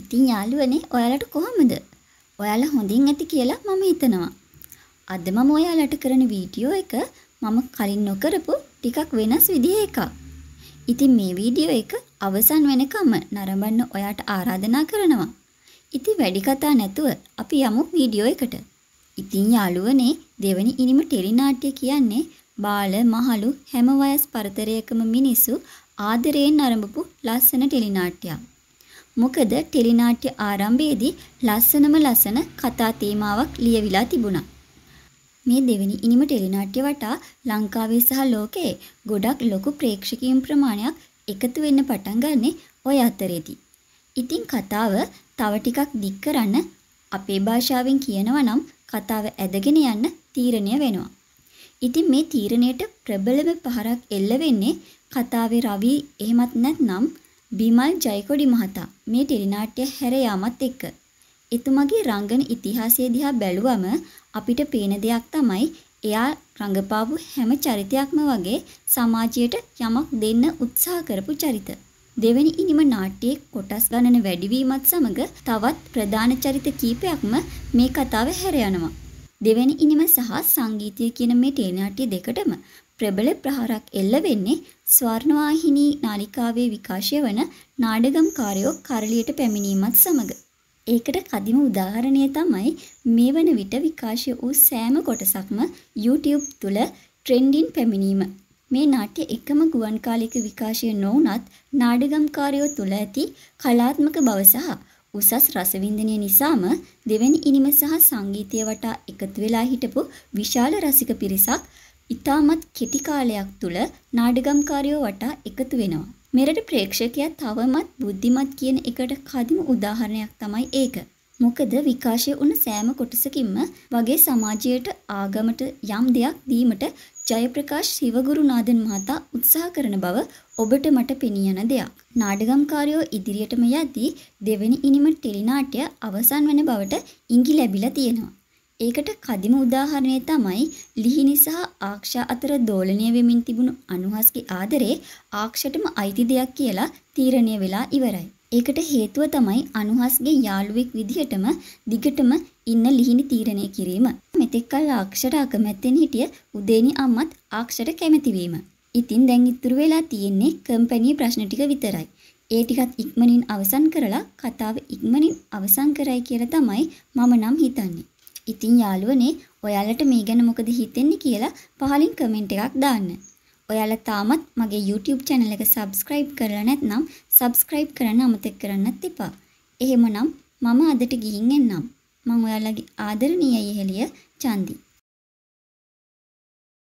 ඉතින් යාළුවනේ ඔයාලට කොහොමද? ඔයාලා හොඳින් ඇති කියලා මම හිතනවා. අද මම ඔයාලට කරන වීඩියෝ එක මම කලින් නොකරපු ටිකක් වෙනස් විදිහේ එකක්. ඉතින් මේ වීඩියෝ එක අවසන් වෙනකම් නරඹන්න ඔයාට ආරාධනා කරනවා. ඉතින් වැඩි කතා නැතුව අපි යමු වීඩියෝ එකට. ඉතින් යාළුවනේ දෙවනි ඉනිම ටෙලි නාට්‍ය කියන්නේ බාල මහලු හැම වයස් පරතරයකම මිනිස්සු ආදරයෙන් නරඹපු ලස්සන ටෙලි නාට්‍යයක්. මොකද ටෙලිනාට්‍ය ආරම්භයේදී ලස්සනම ලස්සන කතා තේමාවක් ලියවිලා තිබුණා. මේ දෙවැනි ඉනිම ටෙලිනාට්‍ය වටා ලංකාවේ සහ ලෝකයේ ගොඩක් ලොකු ප්‍රේක්ෂකයන් ප්‍රමාණයක් එකතු වෙන්න පටන් ගන්නෙ ওই අතරේදී. ඉතින් කතාව තව ටිකක් දික් කරන්න අපේ භාෂාවෙන් කියනවා නම් කතාව ඇදගෙන යන්න තීරණය වෙනවා. ඉතින් මේ තීරණයට ප්‍රබලම පහරක් එල්ල වෙන්නේ කතාවේ රවි එහෙමත් නැත්නම් බිමල් ජයකොඩි මහතා මේ ටෙලිනාට්‍ය හැර යාමත් එක්ක එතුමගේ රංගන ඉතිහාසය දිහා බැලුවම අපිට පේන දෙයක් තමයි එයා රඟපාපු හැම චරිතයක්ම වගේ සමාජයට යමක් දෙන්න උත්සාහ කරපු චරිත. දෙවැනි ඉනිම නාට්‍යයේ කොටස් ගණන වැඩිවීමත් සමග තවත් ප්‍රධාන චරිත කීපයක්ම මේ කතාව හැර යනවා. දෙවැනි ඉනිම සහ සංගීතය කියන මේ ටෙලිනාට්‍ය දෙකටම ප්‍රබල ප්‍රහාරක් එල්ල වෙන්නේ ස්වර්ණවාහිනී නාලිකාවේ විකාශය වන නාඩගම්කාරයෝ කරලියට පැමිණීමත් සමග. ඒකට කදිම උදාහරණය තමයි මේ වන විට විකාශය වූ සෑම කොටසක්ම YouTube තුළ ට්‍රෙන්ඩින් පැමිණීම. මේ නාට්‍ය එකම ගුවන්කාලික විකාශය නොවුනත් නාඩගම්කාරයෝ තුළ ඇති කලාත්මක බව සහ උසස් රසවින්දනය නිසාම දෙවැනි ඉනිම සහ සංගීතය වටා එකතු වෙලා හිටපු විශාල රසික පිරිසක් ඉතාමත් කෙටි කාලයක් තුළ නාඩගම්කාරයෝ වටා එකතු වෙනවා. මෙරට ප්‍රේක්ෂකයා තවමත් බුද්ධිමත් කියන එකට කදිම උදාහරණයක් තමයි ඒක. මොකද විකාශය වුණ සෑම කොටසකින්ම වගේ සමාජයට ආගමට යම් දෙයක් දීමට ජයප්‍රකාශ් සිවගුරුනාදන් මහතා උත්සාහ කරන බව ඔබට මට පෙනී යන දෙයක්. නාඩගම්කාරයෝ ඉදිරියටම යද්දී දෙවැනි ඉනිම ටෙලිනාට්‍ය අවසන් වන බවට ඉඟි ලැබිලා තියෙනවා. ඒකට කදිම උදාහරණය තමයි ලිහිනි සහ ආක්ෂා අතර දෝලණය වෙමින් තිබුණු අනුහස්ගේ ආදරේ ආක්ෂටම අයිති දෙයක් කියලා තීරණය වෙලා ඉවරයි. ඒකට හේතුව තමයි අනුහස්ගේ යාළුවෙක් විදිහටම දිගටම ඉන්න ලිහිනි තීරණය කිරීම. මෙතෙක් කල් ආක්ෂට අකමැත්තෙන් හිටිය උදේනි අම්මත් ආක්ෂට කැමති වීම. ඉතින් දැන් ඉතුරු වෙලා තියෙන්නේ කම්පැනි ප්‍රශ්න ටික විතරයි. ඒ ටිකත් ඉක්මනින් අවසන් කරලා කතාව ඉක්මනින් අවසන් කරයි කියලා තමයි මම නම් හිතන්නේ. ඉතින් යාළුවනේ ඔයාලට මේ ගැන මොකද හිතෙන්නේ කියලා පහලින් කමෙන්ට් එකක් දාන්න. ඔයාලා තාමත් මගේ YouTube channel එක subscribe කරලා නැත්නම් subscribe කරන්න අමතක කරන්නත් එපා. එහෙමනම් මම අදට ගිහින් එන්නම්. මම ඔයාලගේ ආදරණීය යෙහෙළිය චන්දි.